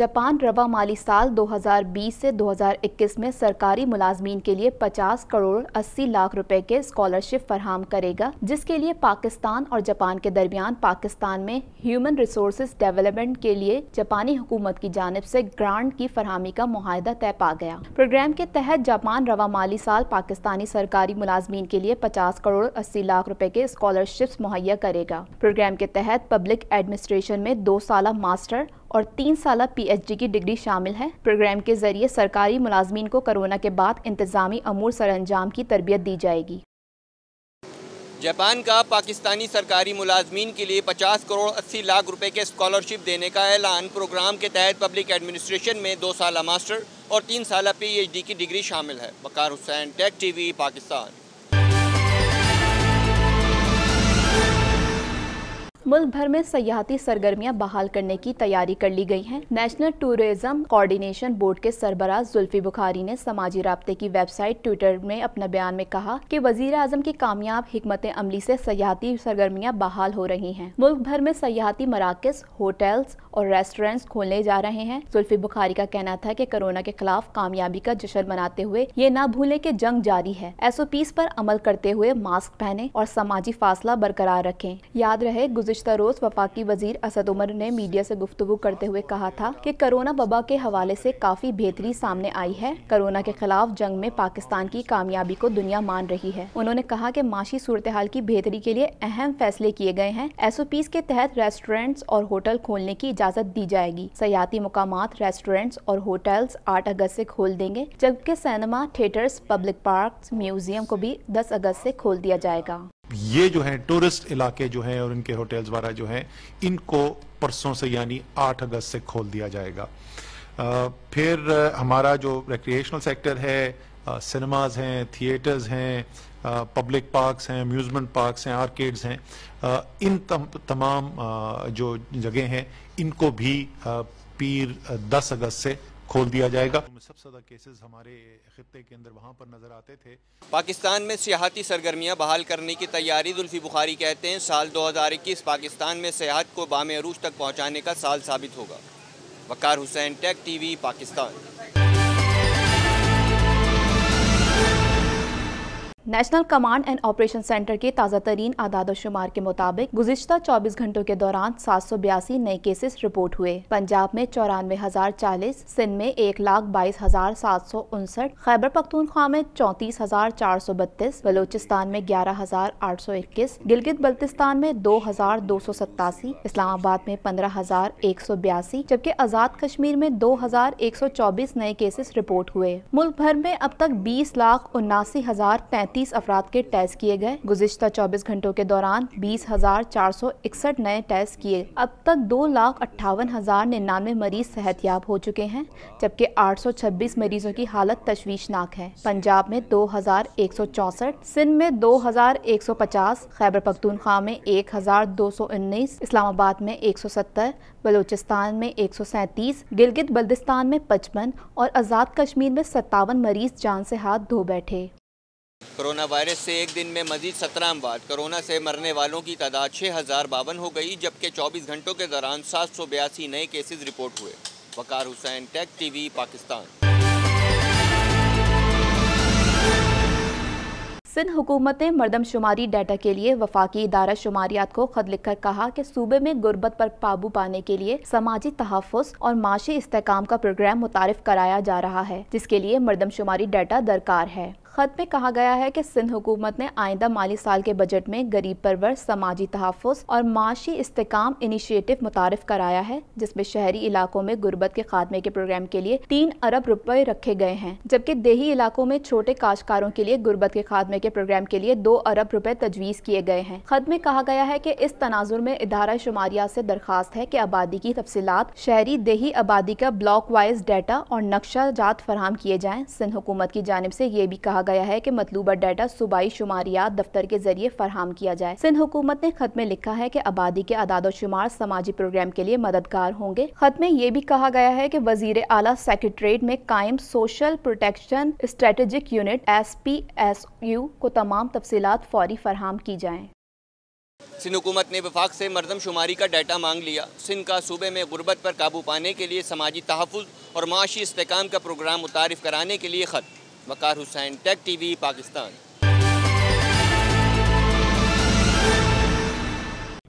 Japan रवा माली साल 2020 से 2021 में सरकारी मुलाजमीन के लिए 50 करोड़ 80 लाख रुपए के स्कॉलरशिप फराहम करेगा जिसके लिए पाकिस्तान और जापान के दरमियान पाकिस्तान में ह्यूमन रिसोर्स डेवलपमेंट के लिए जापानी हुकूमत की जानब से ग्रांट की फरहमी का माहदा तय पा गया प्रोग्राम के तहत जापान रवा माली साल पाकिस्तानी सरकारी मुलाजमीन के लिए पचास करोड़ अस्सी लाख रुपए के स्कॉलरशिप मुहैया करेगा प्रोग्राम के तहत पब्लिक एडमिनिस्ट्रेशन में दो साल मास्टर और तीन साल पीएचडी की डिग्री शामिल है प्रोग्राम के जरिए सरकारी मुलाजमीन को कोरोना के बाद इंतजामी अमूर सरंजाम की तरबियत दी जाएगी जापान का पाकिस्तानी सरकारी मुलाजमीन के लिए 50 करोड़ 80 लाख रुपए के स्कॉलरशिप देने का ऐलान प्रोग्राम के तहत पब्लिक एडमिनिस्ट्रेशन में दो साल मास्टर और तीन साल डी की डिग्री शामिल है बकार हुसैन टेक टीवी पाकिस्तान मुल्क भर में सयाहती सरगर्मियां बहाल करने की तैयारी कर ली गई हैं नेशनल टूरिज्म कोऑर्डिनेशन बोर्ड के सरबराह जुल्फी बुखारी ने समाजी रबते की वेबसाइट ट्विटर में अपने बयान में कहा कि वजीर अजम की कामयाब हमत अमली से सयाहती सरगर्मियां बहाल हो रही हैं मुल्क भर में सयाहती मराकज होटल्स और रेस्टोरेंट्स खोलने जा रहे हैं जुल्फी बुखारी का कहना था की कोरोना के खिलाफ कामयाबी का जश्न मनाते हुए ये न भूले की जंग जारी है एस ओ पीज आरोप अमल करते हुए मास्क पहने और समाजी फासला बरकरार रखे याद रहे गुजशत रोज वफाकी वजीर असद उमर ने मीडिया से गुफ्तु करते हुए कहा था कि कोरोना वबा के हवाले से काफी बेहतरी सामने आई है कोरोना के खिलाफ जंग में पाकिस्तान की कामयाबी को दुनिया मान रही है उन्होंने कहा की माशी सूरत हाल की बेहतरी के लिए अहम फैसले किए गए हैं एस ओ पी के तहत रेस्टोरेंट्स और होटल खोलने की इजाजत दी जाएगी सयाती मुकाम रेस्टोरेंट्स और होटल्स आठ अगस्त ऐसी खोल देंगे जबकि cinema theatres public park museum को भी दस अगस्त ऐसी खोल दिया जाएगा ये जो है टूरिस्ट इलाके जो हैं और इनके होटल्स वगैरह जो हैं इनको परसों से यानी 8 अगस्त से खोल दिया जाएगा आ, फिर हमारा जो रिक्रिएशनल सेक्टर है सिनेमाज हैं थिएटर्स हैं पब्लिक पार्क्स हैं अम्यूज़मेंट पार्क्स हैं आर्केड्स हैं आ, इन तम, तमाम आ, जो जगह हैं इनको भी पीर दस अगस्त से खोल दिया जाएगा सबसे ज़्यादा केसेस हमारे खत्े के अंदर वहाँ पर नज़र आते थे पाकिस्तान में सियाहती सरगर्मियाँ बहाल करने की तैयारी जुल्फी बुखारी कहते हैं साल दो हज़ार इक्कीस पाकिस्तान में सियाहत को बाम अरूज तक पहुँचाने का साल साबित होगा Waqar Hussain tag V Pakistan national command and operation centre के ताज़ा तरीन आदाद शुमार के मुताबिक गुजशत 24 घंटों के दौरान सात सौ बयासी नए केसेस रिपोर्ट हुए पंजाब में चौरानवे हजार चालीस सिंध में एक लाख बाईस हजार सात सौ उनसठ खैबर पख्तूनख्वा में चौंतीस हजार चार सौ बत्तीस बलोचिस्तान में ग्यारह हजार आठ सौ इक्कीस गिलगित बल्तिस्तान में दो हजार दो सौ सतासी इस्लामाबाद में पंद्रह हजार एक सौ बयासी जबकि आज़ाद कश्मीर में दो हजार एक सौ चौबीस नए केसेस रिपोर्ट हुए मुल्क भर में अब तक बीस लाख उन्नासी हजार तैंतीस पैंतीस अफराद के टेस्ट किए गए गुजशत चौबीस घंटों के दौरान बीस हजार चार सौ इकसठ नए टेस्ट किए अब तक दो लाख अट्ठावन हजार निन्यानवे मरीज सेहतियाब हो चुके हैं जबकि आठ सौ छब्बीस मरीजों की हालत तशवीशनाक है पंजाब में दो हजार एक सौ चौसठ सिंध में दो हजार एक सौ पचास खैबर पख्तूनख्वा में एक हजार दो सौ उन्नीस इस्लामाबाद में एक सौ सत्तर बलूचिस्तान में एक सौ सैंतीस गिलगित बल्दिस्तान में पचपन और आज़ाद कश्मीर में सत्तावन मरीज जान से हाथ धो बैठे कोरोना वायरस से एक दिन में मजीद सत्रह अमवाद कोरोना से मरने वालों की तादाद छः हज़ार बावन हो गई जबकि 24 घंटों के दौरान सात सौ बयासी नए केसेज रिपोर्ट हुए वकार हुसैन टेक टीवी पाकिस्तान सिंध हुकूमत ने मरदमशुमारी डाटा के लिए वफाकी इदारा शुमारियात को खत लिखकर कहा कि सूबे में गुर्बत पर काबू पाने के लिए समाजी तहफ़ और माशी इस्तेकाम का प्रोग्राम मुतारफ कराया जा रहा है जिसके लिए मरदमशुमारी डाटा दरकार है ख़त में कहा गया है कि सिंध हुकूमत ने आइंदा माली साल के बजट में गरीब परवर समाजी तहफ़ और माशी इस्तेकाम इनिशिएटिव मुतारफ कराया है जिसमें शहरी इलाकों में गुर्बत के खात्मे के प्रोग्राम के लिए तीन अरब रुपए रखे गए हैं जबकि देही इलाकों में छोटे काशकारों के लिए गुर्बत के खात्मे के प्रोग्राम के लिए दो अरब रुपए तजवीज़ किए गए हैं ख़त में कहा गया है की इस तनाजुर में इधारा शुमारिया से दरखास्त है की आबादी की तफसीत शहरी देही आबादी का ब्लॉक वाइज डाटा और नक्शा जात फराम किए जाएँ सिंध हुकूमत की जानब से ये भी कहा कहा गया है कि मतलूबा डाटा सूबाई शुमारियात दफ्तर के जरिए फरहम किया जाए सिंध हुकूमत ने खत में लिखा है की आबादी के अदाद शुमार समाजी प्रोग्राम के लिए मददगार होंगे खत में ये भी कहा गया है की वजीर आला सेक्रेटरीट में कायम social protection strategic unit S P S U को तमाम तफसीत फौरी फरहम की जाएँ सिंध हुकूमत ने विफाक से शुमारी का डाटा मांग लिया सिंध का सूबे में गुर्बत पर काबू पाने के लिए समाजी तहफ़ और माशी इसकाम का प्रोग्राम मुतारफ़ कराने के लिए ख़त Waqar Hussain tag TV Pakistan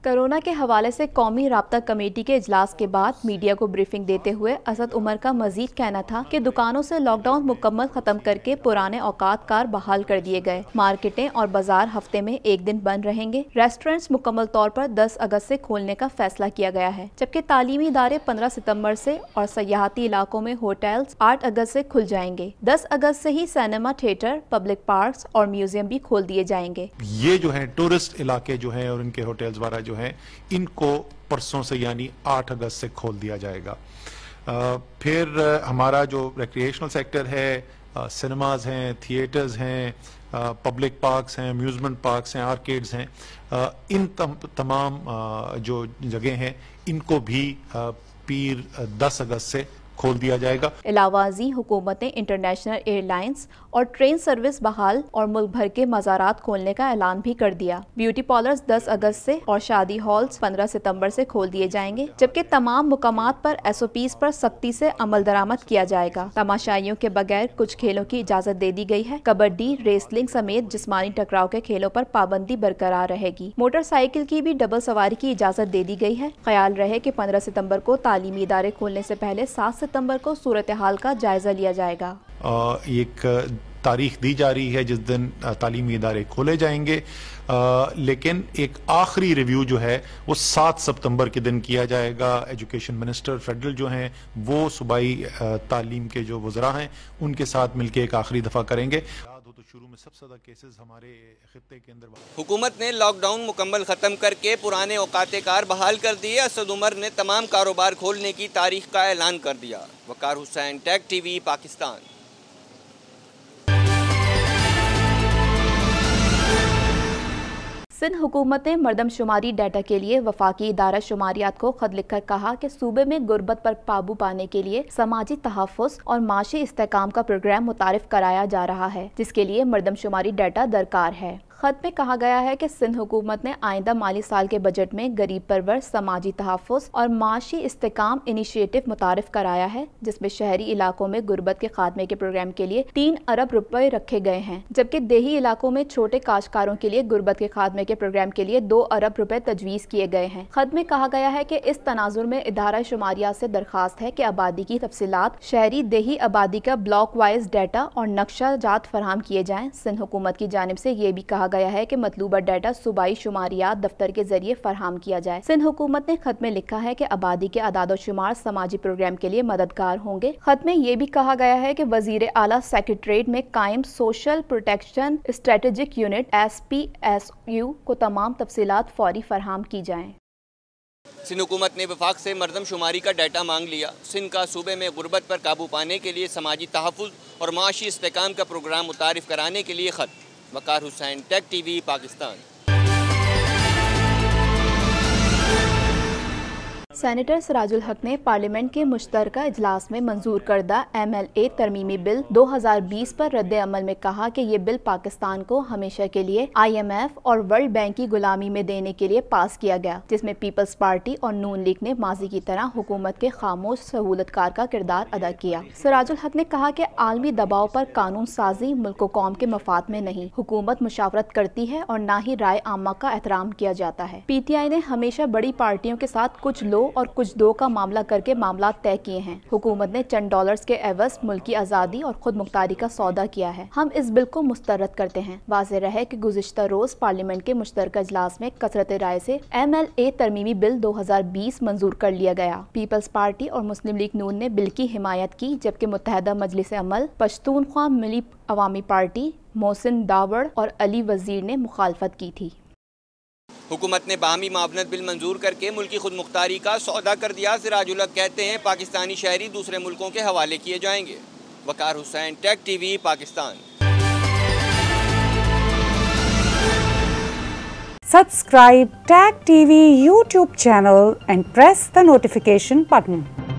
corona के हवाले से कौमी रबता कमेटी के इजलास के बाद मीडिया को ब्रीफिंग देते हुए असद उमर का मजीद कहना था कि दुकानों से लॉकडाउन मुकम्मल ख़त्म करके पुराने औकात कार बहाल कर दिए गए मार्केटें और बाजार हफ्ते में एक दिन बंद रहेंगे रेस्टोरेंट्स मुकम्मल तौर पर 10 अगस्त से खोलने का फैसला किया गया है जबकि तालीमी इदारे पंद्रह सितम्बर से और सियाती इलाकों में होटल्स आठ अगस्त से खुल जाएंगे दस अगस्त से ही सिनेमा थिएटर पब्लिक पार्क और म्यूजियम भी खोल दिए जाएंगे ये जो है टूरिस्ट इलाके जो है और इनके होटल्स वगैरह जो हैं इनको परसों से यानी 8 अगस्त से खोल दिया जाएगा आ, फिर हमारा जो रिक्रिएशनल सेक्टर है सिनेमाज हैं थिएटर्स हैं पब्लिक पार्क्स हैं अम्यूज़मेंट पार्क्स हैं आर्केड्स हैं इन तम, तमाम आ, जो जगह हैं इनको भी पीर 10 अगस्त से खोल दिया जाएगा इलावाजी हुकूमतें इंटरनेशनल एयरलाइंस और ट्रेन सर्विस बहाल और मुल्क भर के मज़ारात खोलने का ऐलान भी कर दिया ब्यूटी पार्लर 10 अगस्त से और शादी हॉल्स 15 सितंबर से खोल दिए जाएंगे जबकि तमाम मुकाम पर एस ओ पी पर सख्ती से अमल दरामद किया जाएगा तमाशाइयों के बगैर कुछ खेलों की इजाज़त दे दी गई है कबड्डी रेसलिंग समेत जिसमानी टकराव के खेलों आरोप पाबंदी बरकरार रहेगी मोटरसाइकिल की भी डबल सवारी की इजाज़त दे दी गई है ख्याल रहे की पंद्रह सितम्बर को तालीमी इदारे खोलने ऐसी पहले सात सितंबर को सूरत हाल का जायजा लिया जाएगा एक तारीख दी जा रही है जिस दिन तालीमी इदारे खोले जाएंगे आ, लेकिन एक आखिरी रिव्यू जो है वो सात सितंबर के दिन किया जाएगा एजुकेशन मिनिस्टर फेडरल जो हैं वो सूबाई तालीम के जो वजरा हैं उनके साथ मिलकर एक आखिरी दफ़ा करेंगे शुरू में सबसे ज़्यादा केसेस हमारे खत्े के अंदर हुकूमत ने लॉकडाउन मुकम्मल ख़त्म करके पुराने औकात कार बहाल कर दिए असद उमर ने तमाम कारोबार खोलने की तारीख का ऐलान कर दिया वकार हुसैन टी टीवी पाकिस्तान सिंध हुकूमत ने मरदमशुमारी डाटा के लिए वफाकी इदारा शुमारियात को खत लिखकर कहा कि सूबे में गुर्बत पर काबू पाने के लिए समाजी तहफ़ और माशी इस्तेकाम का प्रोग्राम मुतारफ कराया जा रहा है जिसके लिए मरदमशुमारी डाटा दरकार है खत में कहा गया है कि सिंध हुकूमत ने आइंदा माली साल के बजट में गरीब परवर समाजी तहफ़ और माशी इस्तेकाम इनिशिएटिव मुतारफ कराया है जिसमें शहरी इलाकों में गुर्बत के खात्मे के प्रोग्राम के लिए तीन अरब रुपए रखे गए हैं जबकि देही इलाकों में छोटे काशकारों के लिए गुर्बत के खात्मे के प्रोग्राम के लिए दो अरब रुपए तजवीज़ किए गए हैं खत में कहा गया है की इस तनाजुर में इधारा शुमारिया से दरखास्त है की आबादी की तफसीत शहरी देही आबादी का ब्लॉक वाइज डाटा और नक्शा जात फराम किए जाए सिंध हुकूमत की जानब से ये भी कहा गया है कि मतलूबा डाटा सूबाई शुमारियात दफ्तर के जरिए फरहम किया जाए सिंध हुकूमत ने खत में लिखा है की आबादी के आदाद शुमार समाजी प्रोग्राम के लिए मददगार होंगे खत में ये भी कहा गया है की वजीर आला सेक्रेटरीट में कायम social protection strategic unit S P S U को तमाम तफसी फौरी फरहम की जाए सिंध हुकूमत ने विफाक से मरदमशुमारी का डाटा मांग लिया सिंध का सूबे में गुर्बत पर काबू पाने के लिए समाजी तहफ़ और माशी इसकाम का प्रोग्राम मुतारफ़ कराने के लिए ख़त Waqar Hussain tag TV Pakistan senator Sirajul Haq ने पार्लियामेंट के मुश्तर इजलास में मंजूर करदा एम एल ए तरमीमी बिल 2020 पर रद्द अमल में कहा कि ये बिल पाकिस्तान को हमेशा के लिए आई एम एफ और वर्ल्ड बैंक की गुलामी में देने के लिए पास किया गया जिसमें पीपल्स पार्टी और नून लीग ने माजी की तरह हुकूमत के खामोश सहूलतकार का किरदार अदा किया सराजुल हक ने कहा की आलमी दबाव आरोप कानून साजी मुल्क कौम के मफाद में नहीं हुकूमत मुशावरत करती है और न ही राय आमा का एहतराम किया जाता है पी टी आई ने हमेशा बड़ी पार्टियों के साथ कुछ लो और कुछ दो का मामला करके मामला तय किए हैं हुकूमत ने चंद डॉलर्स के एवज मुल्क की आज़ादी और खुद मुख्तारी का सौदा किया है हम इस बिल को मुस्तरद करते हैं वाज रहे की गुजशत रोज पार्लियामेंट के मुश्तर अजलास में कसरत राय ऐसी एम एल ए तरमीमी बिल दो हजार बीस मंजूर कर लिया गया पीपल्स पार्टी और मुस्लिम लीग नून ने बिल की हिमायत की जबकि मुतहदा मजलिस अमल पश्तूनख्वा मिली अवामी पार्टी मोहसिन दावड़ और अली वजीर ने मुखालफत की थी हुकूमत ने बाहमी मावनत बिल मंजूर करके मुल्की खुद मुख्तारी का सौदा कर दिया सिराजुल कहते हैं पाकिस्तानी शहरी दूसरे मुल्कों के हवाले किए जाएंगे Waqar Hussain tag TV Pakistan subscribe tag TV YouTube channel and press the notification button